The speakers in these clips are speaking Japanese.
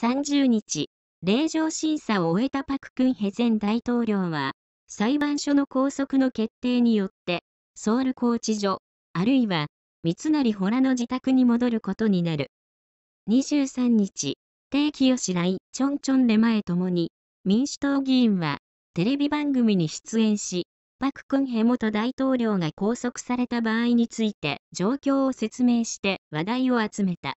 30日、令状審査を終えたパク・クンヘ前大統領は、裁判所の拘束の決定によって、ソウル拘置所、あるいは、三成洞の自宅に戻ることになる。23日、定期をない、チョンチョンレ前ともに、民主党議員は、テレビ番組に出演し、パク・クンヘ元大統領が拘束された場合について状況を説明して話題を集めた。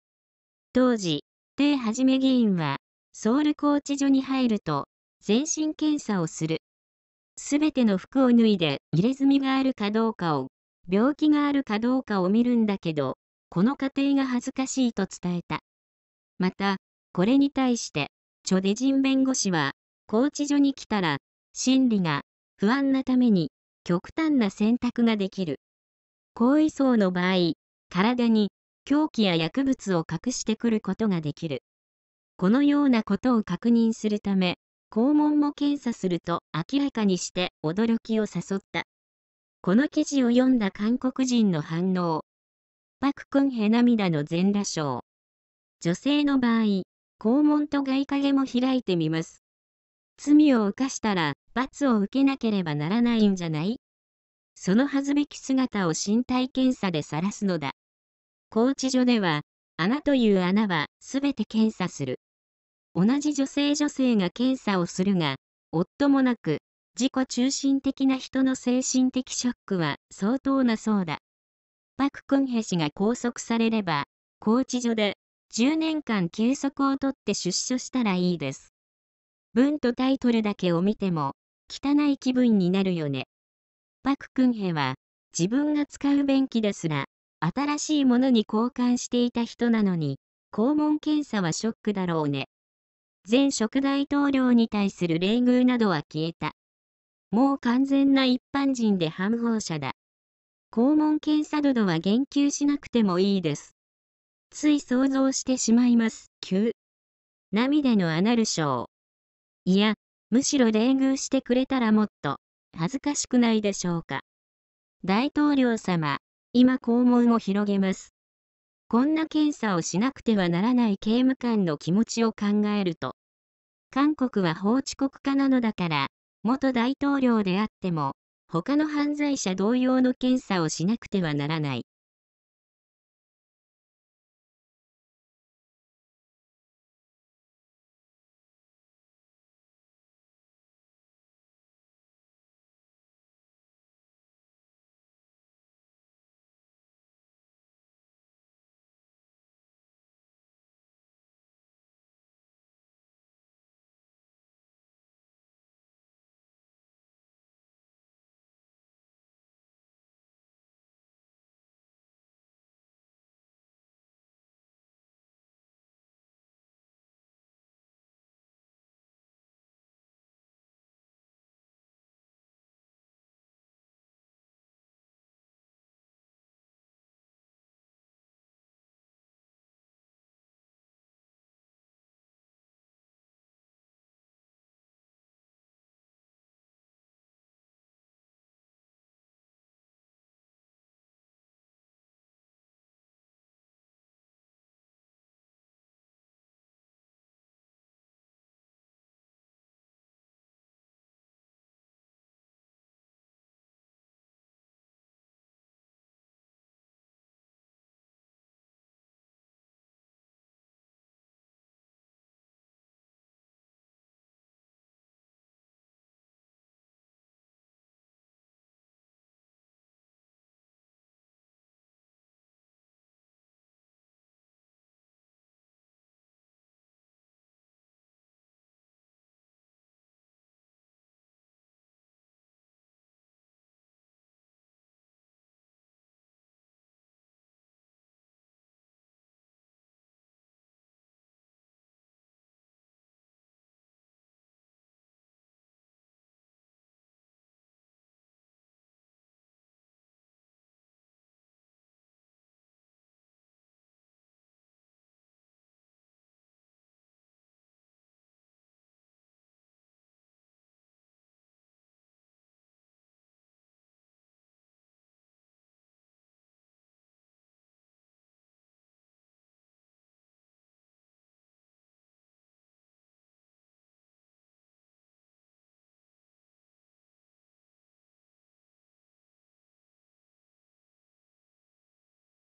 当時、定はじめ議員は、ソウル拘置所に入ると、全身検査をする。すべての服を脱いで入れ墨があるかどうかを、病気があるかどうかを見るんだけど、この過程が恥ずかしいと伝えた。また、これに対して、チョデジン弁護士は、拘置所に来たら、心理が不安なために極端な選択ができる。後遺症の場合、体に凶器や薬物を隠してくることができる。このようなことを確認するため、肛門も検査すると明らかにして驚きを誘った。この記事を読んだ韓国人の反応。パククンヘ涙の全裸症。女性の場合、肛門と外影も開いてみます。罪を犯したら罰を受けなければならないんじゃないその恥ずべき姿を身体検査で晒すのだ。拘置所では、穴という穴はすべて検査する。同じ女性女性が検査をするが、夫もなく、自己中心的な人の精神的ショックは相当なそうだ。パク・クンヘ氏が拘束されれば、拘置所で10年間休息をとって出所したらいいです。文とタイトルだけを見ても、汚い気分になるよね。パク・クンヘは、自分が使う便器ですら、新しいものに交換していた人なのに、肛門検査はショックだろうね。前職大統領に対する冷遇などは消えた。もう完全な一般人で反法者だ。肛門検査度は言及しなくてもいいです。つい想像してしまいます。急。涙のアナルショー。いや、むしろ冷遇してくれたらもっと恥ずかしくないでしょうか。大統領様。今肛門を広げます。こんな検査をしなくてはならない刑務官の気持ちを考えると、韓国は法治国家なのだから、元大統領であっても、他の犯罪者同様の検査をしなくてはならない。